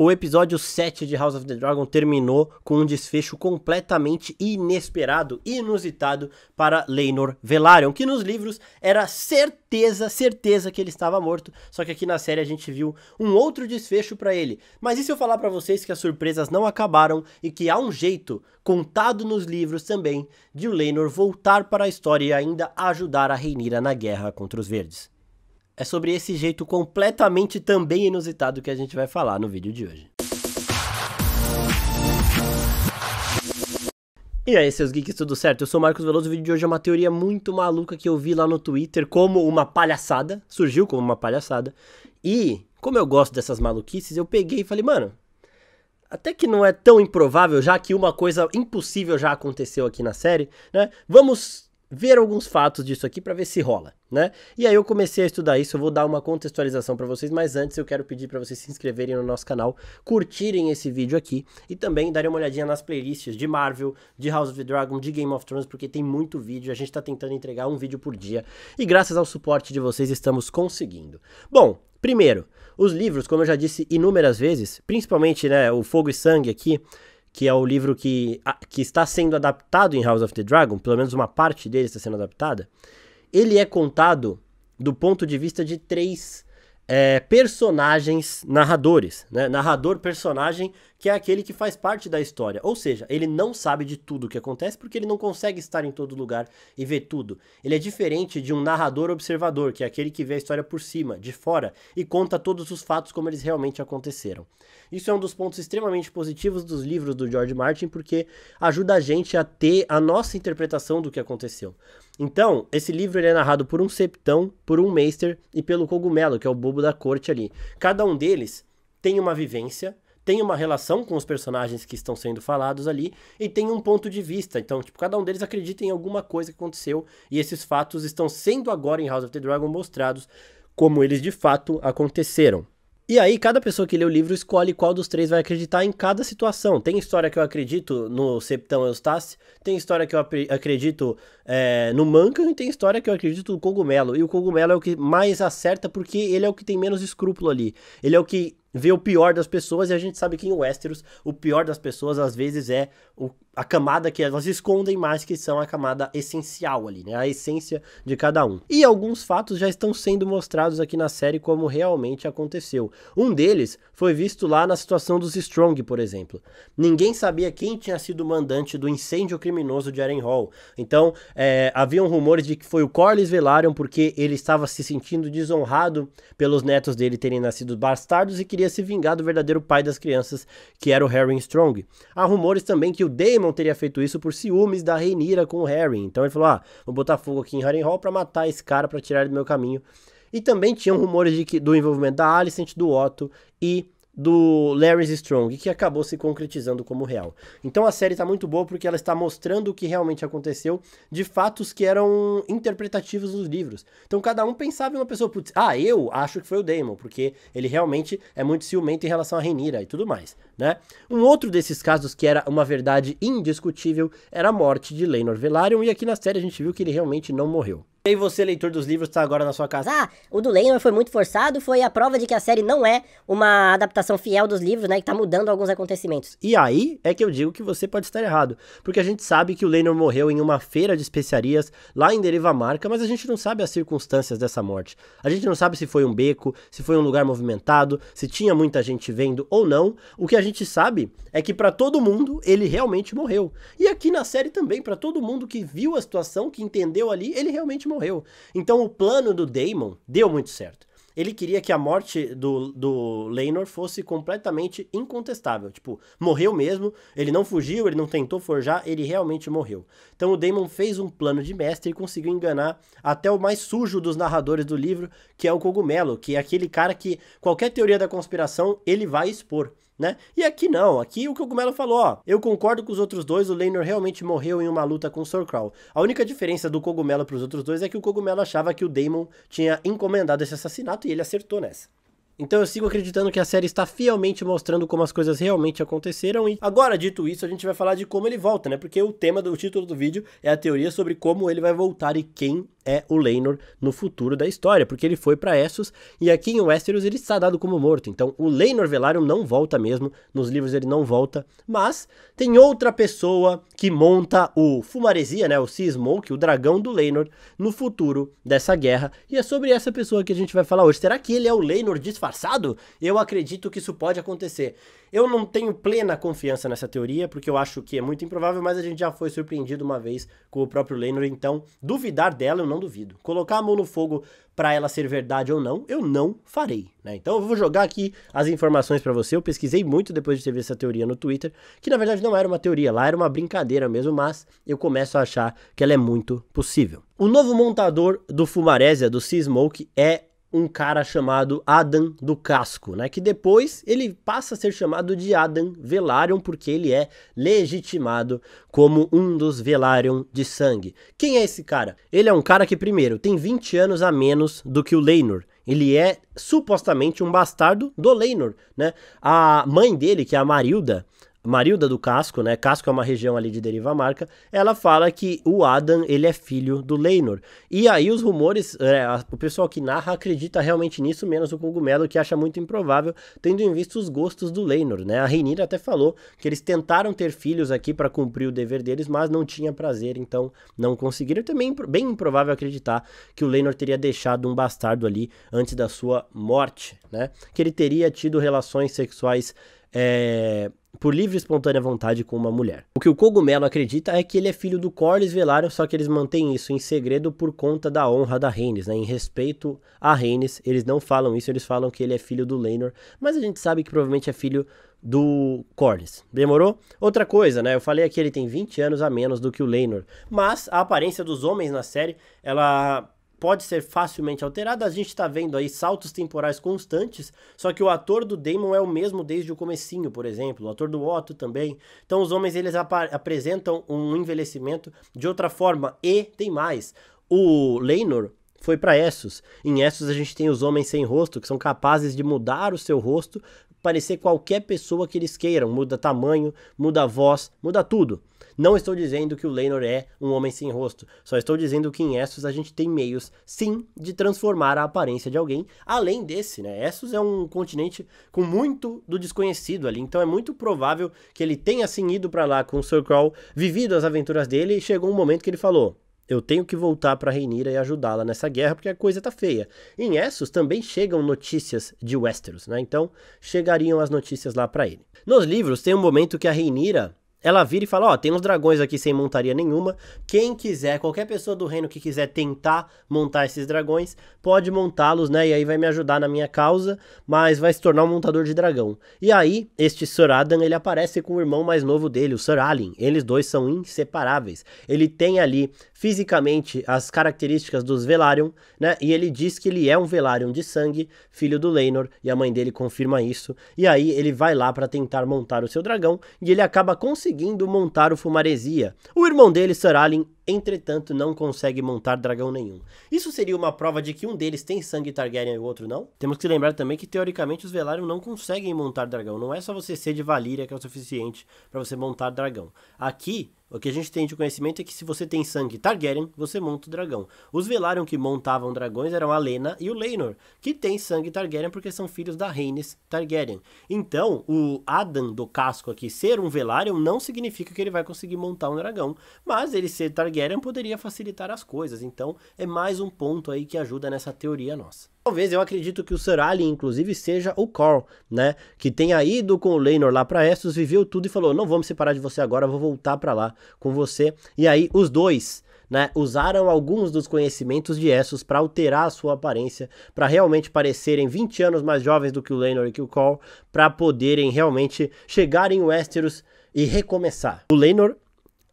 O episódio 7 de House of the Dragon terminou com um desfecho completamente inesperado, inusitado para Leinor Velaryon, que nos livros era certeza, certeza que ele estava morto, só que aqui na série a gente viu um outro desfecho para ele. Mas e se eu falar para vocês que as surpresas não acabaram e que há um jeito, contado nos livros também, de o Leinor voltar para a história e ainda ajudar a Reinira na guerra contra os Verdes? É sobre esse jeito completamente também inusitado que a gente vai falar no vídeo de hoje. E aí, seus geeks, tudo certo? Eu sou o Marcos Veloso. O vídeo de hoje é uma teoria muito maluca que eu vi lá no Twitter como uma palhaçada. Surgiu como uma palhaçada. E, como eu gosto dessas maluquices, eu peguei e falei, mano, até que não é tão improvável, já que uma coisa impossível já aconteceu aqui na série, né? Vamos ver alguns fatos disso aqui para ver se rola, né? E aí eu comecei a estudar isso, eu vou dar uma contextualização para vocês, mas antes eu quero pedir para vocês se inscreverem no nosso canal, curtirem esse vídeo aqui e também darem uma olhadinha nas playlists de Marvel, de House of the Dragon, de Game of Thrones, porque tem muito vídeo, a gente tá tentando entregar um vídeo por dia e graças ao suporte de vocês estamos conseguindo. Bom, primeiro, os livros, como eu já disse inúmeras vezes, principalmente, né, o Fogo e Sangue aqui, que é o livro que, a, que está sendo adaptado em House of the Dragon, pelo menos uma parte dele está sendo adaptada, ele é contado do ponto de vista de três é, personagens narradores, né? Narrador personagem que é aquele que faz parte da história. Ou seja, ele não sabe de tudo o que acontece porque ele não consegue estar em todo lugar e ver tudo. Ele é diferente de um narrador observador, que é aquele que vê a história por cima, de fora e conta todos os fatos como eles realmente aconteceram. Isso é um dos pontos extremamente positivos dos livros do George Martin porque ajuda a gente a ter a nossa interpretação do que aconteceu. Então, esse livro é narrado por um septão, por um meister e pelo cogumelo, que é o bobo da corte ali. Cada um deles tem uma vivência, tem uma relação com os personagens que estão sendo falados ali e tem um ponto de vista. Então, tipo, cada um deles acredita em alguma coisa que aconteceu e esses fatos estão sendo agora em House of the Dragon mostrados como eles de fato aconteceram. E aí, cada pessoa que lê o livro escolhe qual dos três vai acreditar em cada situação. Tem história que eu acredito no Septão Eustace, tem história que eu acredito é, no Mancan e tem história que eu acredito no Cogumelo. E o Cogumelo é o que mais acerta porque ele é o que tem menos escrúpulo ali. Ele é o que vê o pior das pessoas e a gente sabe que em Westeros o pior das pessoas às vezes é o, a camada que elas escondem mais que são a camada essencial ali, né? A essência de cada um. E alguns fatos já estão sendo mostrados aqui na série como realmente aconteceu. Um deles foi visto lá na situação dos Strong, por exemplo. Ninguém sabia quem tinha sido o mandante do incêndio criminoso de Eren Hall. Então, é, haviam rumores de que foi o Corlys Velaryon porque ele estava se sentindo desonrado pelos netos dele terem nascido bastardos e que queria se vingar do verdadeiro pai das crianças, que era o Harry Strong. Há rumores também que o Damon teria feito isso por ciúmes da Rhaenyra com o Harry. Então ele falou: "Ah, vou botar fogo aqui em Harry Hall para matar esse cara para tirar ele do meu caminho". E também tinham rumores de que, do envolvimento da Alicent, do Otto e do Larry Strong, que acabou se concretizando como real. Então a série está muito boa porque ela está mostrando o que realmente aconteceu de fatos que eram interpretativos nos livros. Então cada um pensava em uma pessoa, putz, ah, eu acho que foi o Damon, porque ele realmente é muito ciumento em relação a Renira e tudo mais, né? Um outro desses casos que era uma verdade indiscutível era a morte de Lainor Velaryon e aqui na série a gente viu que ele realmente não morreu. E aí você, leitor dos livros, está agora na sua casa. Ah, o do Lehman foi muito forçado, foi a prova de que a série não é uma adaptação fiel dos livros, né? Que está mudando alguns acontecimentos. E aí é que eu digo que você pode estar errado. Porque a gente sabe que o Lehman morreu em uma feira de especiarias lá em Deriva Marca, mas a gente não sabe as circunstâncias dessa morte. A gente não sabe se foi um beco, se foi um lugar movimentado, se tinha muita gente vendo ou não. O que a gente sabe é que para todo mundo ele realmente morreu. E aqui na série também, para todo mundo que viu a situação, que entendeu ali, ele realmente morreu. Então o plano do Daemon deu muito certo. Ele queria que a morte do, do Leinor fosse completamente incontestável. Tipo, morreu mesmo, ele não fugiu, ele não tentou forjar, ele realmente morreu. Então o Daemon fez um plano de mestre e conseguiu enganar até o mais sujo dos narradores do livro, que é o Cogumelo, que é aquele cara que qualquer teoria da conspiração ele vai expor né? E aqui não, aqui o que o Cogumelo falou, ó, eu concordo com os outros dois, o Leinor realmente morreu em uma luta com o Crow. A única diferença do Cogumelo para os outros dois é que o Cogumelo achava que o Daemon tinha encomendado esse assassinato e ele acertou nessa. Então eu sigo acreditando que a série está fielmente mostrando como as coisas realmente aconteceram e agora dito isso a gente vai falar de como ele volta, né? Porque o tema do título do vídeo é a teoria sobre como ele vai voltar e quem é o Leinor no futuro da história, porque ele foi para Essos e aqui em Westeros ele está dado como morto. Então o Leinor Velaryon não volta mesmo, nos livros ele não volta, mas tem outra pessoa que monta o Fumaresia, né, o Sea Smoke, o dragão do Leinor no futuro dessa guerra, e é sobre essa pessoa que a gente vai falar hoje. Será que ele é o Leinor disfarçado? Eu acredito que isso pode acontecer. Eu não tenho plena confiança nessa teoria, porque eu acho que é muito improvável, mas a gente já foi surpreendido uma vez com o próprio Lehner, então duvidar dela eu não duvido. Colocar a mão no fogo para ela ser verdade ou não, eu não farei, né? Então eu vou jogar aqui as informações para você. Eu pesquisei muito depois de ter visto essa teoria no Twitter, que na verdade não era uma teoria, lá era uma brincadeira mesmo, mas eu começo a achar que ela é muito possível. O novo montador do Fumarésia, do Seasmoke, é um cara chamado Adam do Casco, né? Que depois ele passa a ser chamado de Adam Velaryon porque ele é legitimado como um dos Velaryon de sangue. Quem é esse cara? Ele é um cara que primeiro tem 20 anos a menos do que o Leinor. Ele é supostamente um bastardo do Leinor, né? A mãe dele, que é a Marilda, Marilda do Casco, né? Casco é uma região ali de Deriva Marca. Ela fala que o Adam ele é filho do Leinor. E aí os rumores, é, o pessoal que narra acredita realmente nisso, menos o Cogumelo que acha muito improvável, tendo em vista os gostos do Leinor, né? A Rainira até falou que eles tentaram ter filhos aqui para cumprir o dever deles, mas não tinha prazer, então não conseguiram. É também bem improvável acreditar que o Leinor teria deixado um bastardo ali antes da sua morte, né? Que ele teria tido relações sexuais é, por livre e espontânea vontade com uma mulher. O que o cogumelo acredita é que ele é filho do Corlys Velaryon, só que eles mantêm isso em segredo por conta da honra da Rhaenys, né? Em respeito a Rhaenys, eles não falam isso, eles falam que ele é filho do Laenor, mas a gente sabe que provavelmente é filho do Corlys. Demorou? Outra coisa, né? Eu falei aqui ele tem 20 anos a menos do que o Laenor, mas a aparência dos homens na série, ela pode ser facilmente alterada. A gente está vendo aí saltos temporais constantes, só que o ator do Damon é o mesmo desde o comecinho, por exemplo, o ator do Otto também. Então os homens eles ap apresentam um envelhecimento de outra forma e tem mais. O Leinor foi para Essos. Em Essos a gente tem os homens sem rosto que são capazes de mudar o seu rosto parecer qualquer pessoa que eles queiram, muda tamanho, muda voz, muda tudo. Não estou dizendo que o Lenor é um homem sem rosto, só estou dizendo que em Essos a gente tem meios, sim, de transformar a aparência de alguém, além desse, né? Essos é um continente com muito do desconhecido ali, então é muito provável que ele tenha sim ido para lá com o Sir Crow, vivido as aventuras dele e chegou um momento que ele falou: eu tenho que voltar para Reinira e ajudá-la nessa guerra porque a coisa tá feia. Em Essos também chegam notícias de Westeros, né? Então chegariam as notícias lá para ele. Nos livros tem um momento que a Reinira ela vira e fala: Ó, oh, tem uns dragões aqui sem montaria nenhuma. Quem quiser, qualquer pessoa do reino que quiser tentar montar esses dragões, pode montá-los, né? E aí vai me ajudar na minha causa, mas vai se tornar um montador de dragão. E aí, este Sir Adam, ele aparece com o irmão mais novo dele, o Sir Alin. Eles dois são inseparáveis. Ele tem ali fisicamente as características dos Velaryon, né? E ele diz que ele é um Velaryon de sangue, filho do Leinor, e a mãe dele confirma isso. E aí ele vai lá para tentar montar o seu dragão e ele acaba conseguindo montar o Fumaresia. O irmão dele, Sir Alin, entretanto, não consegue montar dragão nenhum. Isso seria uma prova de que um deles tem sangue Targaryen e o outro não? Temos que lembrar também que teoricamente os Velaryon não conseguem montar dragão. Não é só você ser de Valíria que é o suficiente para você montar dragão. Aqui o que a gente tem de conhecimento é que se você tem sangue Targaryen, você monta o dragão. Os Velaryon que montavam dragões eram a Lena e o Leinor, que tem sangue Targaryen porque são filhos da Rhaenys Targaryen. Então, o Adam do casco aqui ser um Velaryon não significa que ele vai conseguir montar um dragão, mas ele ser Targaryen poderia facilitar as coisas. Então, é mais um ponto aí que ajuda nessa teoria nossa. Talvez eu acredito que o Sir Ali, inclusive, seja o Carl, né? Que tenha ido com o Leinor lá para Essos, viveu tudo e falou: não vou me separar de você agora, vou voltar para lá com você. E aí, os dois né, usaram alguns dos conhecimentos de Essos para alterar a sua aparência, para realmente parecerem 20 anos mais jovens do que o Leinor e que o Call, para poderem realmente chegar em Westeros e recomeçar. O Leinor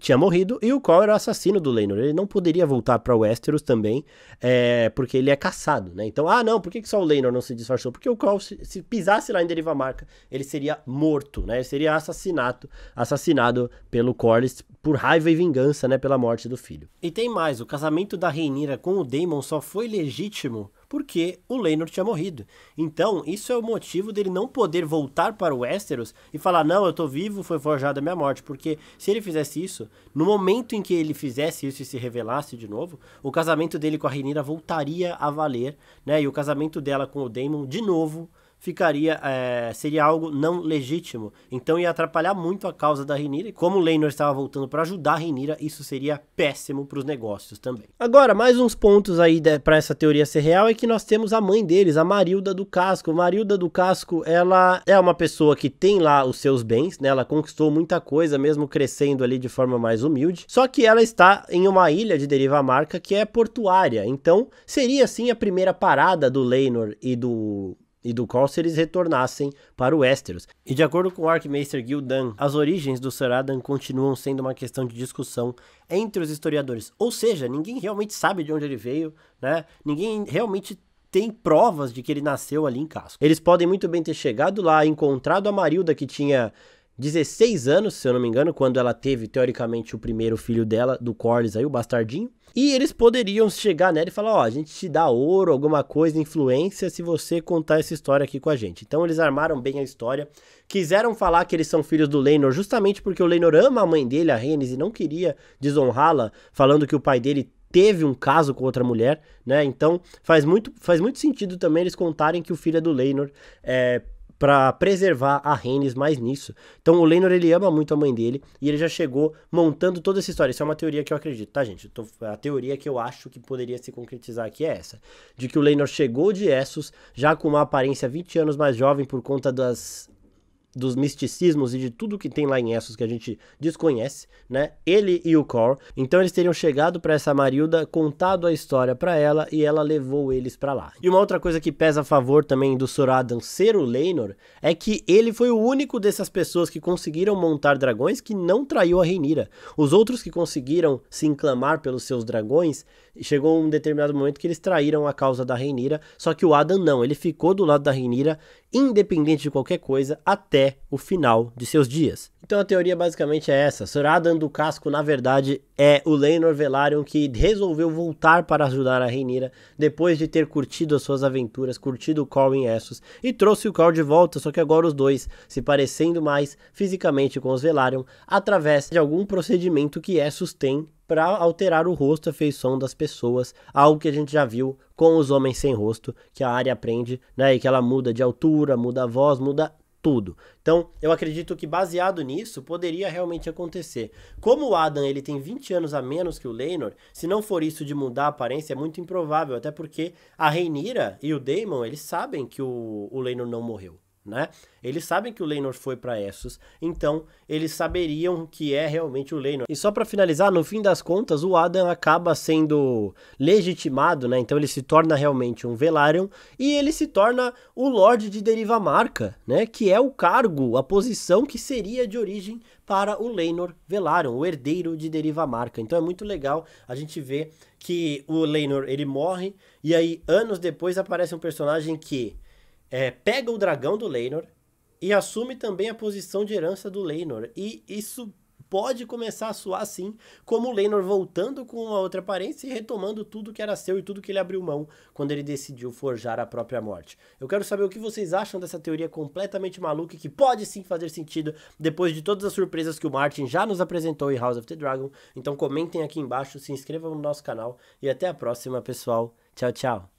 tinha morrido e o qual era o assassino do Leinor. Ele não poderia voltar para Westeros também, é, porque ele é caçado, né? Então, ah, não, por que, que só o Leinor não se disfarçou? Porque o qual se, se, pisasse lá em Marca, ele seria morto, né? Ele seria assassinato, assassinado pelo Corlys por raiva e vingança, né, pela morte do filho. E tem mais, o casamento da Reinira com o Daemon só foi legítimo porque o Leinor tinha morrido. Então, isso é o motivo dele não poder voltar para o Westeros e falar: "Não, eu tô vivo, foi forjada a minha morte", porque se ele fizesse isso, no momento em que ele fizesse isso e se revelasse de novo, o casamento dele com a Rhaenyra voltaria a valer, né? E o casamento dela com o Daemon de novo ficaria é, seria algo não legítimo. Então ia atrapalhar muito a causa da Renira. E como o Leinor estava voltando para ajudar a Renira, isso seria péssimo para os negócios também. Agora, mais uns pontos aí para essa teoria ser real é que nós temos a mãe deles, a Marilda do Casco. Marilda do Casco, ela é uma pessoa que tem lá os seus bens, né? Ela conquistou muita coisa, mesmo crescendo ali de forma mais humilde. Só que ela está em uma ilha de deriva marca que é portuária. Então, seria assim a primeira parada do Leinor e do e do qual se eles retornassem para o Westeros. E de acordo com o Archmeister Gildan, as origens do Seradan continuam sendo uma questão de discussão entre os historiadores. Ou seja, ninguém realmente sabe de onde ele veio, né? Ninguém realmente tem provas de que ele nasceu ali em Casco. Eles podem muito bem ter chegado lá, encontrado a Marilda que tinha 16 anos, se eu não me engano, quando ela teve, teoricamente, o primeiro filho dela, do Corlys aí, o bastardinho. E eles poderiam chegar nela e falar, ó, oh, a gente te dá ouro, alguma coisa, influência, se você contar essa história aqui com a gente. Então eles armaram bem a história, quiseram falar que eles são filhos do Leinor, justamente porque o Leinor ama a mãe dele, a Rhaenys, e não queria desonrá-la, falando que o pai dele teve um caso com outra mulher, né? Então faz muito, faz muito sentido também eles contarem que o filho é do Leinor, é, para preservar a Rhaenys mais nisso. Então o Lenor ele ama muito a mãe dele e ele já chegou montando toda essa história. Isso é uma teoria que eu acredito, tá gente? Tô, a teoria que eu acho que poderia se concretizar aqui é essa, de que o Lenor chegou de Essos já com uma aparência 20 anos mais jovem por conta das dos misticismos e de tudo que tem lá em Essos que a gente desconhece, né? Ele e o Cor. Então eles teriam chegado para essa Marilda, contado a história para ela e ela levou eles para lá. E uma outra coisa que pesa a favor também do Soradan ser o Leinor é que ele foi o único dessas pessoas que conseguiram montar dragões que não traiu a Reinira. Os outros que conseguiram se inclamar pelos seus dragões, chegou um determinado momento que eles traíram a causa da Reinira, só que o Adam não, ele ficou do lado da Reinira independente de qualquer coisa, até o final de seus dias. Então a teoria basicamente é essa. Soradan do Casco, na verdade, é o Leinor Velaryon que resolveu voltar para ajudar a Rhaenyra depois de ter curtido as suas aventuras, curtido o Call em Essos e trouxe o Call de volta, só que agora os dois se parecendo mais fisicamente com os Velaryon através de algum procedimento que Essos tem para alterar o rosto, a feição das pessoas, algo que a gente já viu com os homens sem rosto, que a área aprende, né, e que ela muda de altura, muda a voz, muda tudo. Então, eu acredito que baseado nisso, poderia realmente acontecer. Como o Adam ele tem 20 anos a menos que o Leinor, se não for isso de mudar a aparência, é muito improvável, até porque a Reinira e o Daemon, eles sabem que o, o Leinor não morreu né? Eles sabem que o Leinor foi para Essos, então eles saberiam que é realmente o Leinor. E só para finalizar, no fim das contas, o Adam acaba sendo legitimado, né? Então ele se torna realmente um Velaryon e ele se torna o Lorde de Deriva Marca, né? Que é o cargo, a posição que seria de origem para o Leinor Velaryon, o herdeiro de Deriva Marca. Então é muito legal a gente ver que o Leinor ele morre e aí anos depois aparece um personagem que é, pega o dragão do Leinor e assume também a posição de herança do Leinor. E isso pode começar a soar assim, como o Leinor voltando com uma outra aparência e retomando tudo que era seu e tudo que ele abriu mão quando ele decidiu forjar a própria morte. Eu quero saber o que vocês acham dessa teoria completamente maluca e que pode sim fazer sentido depois de todas as surpresas que o Martin já nos apresentou em House of the Dragon. Então comentem aqui embaixo, se inscrevam no nosso canal e até a próxima, pessoal. Tchau, tchau.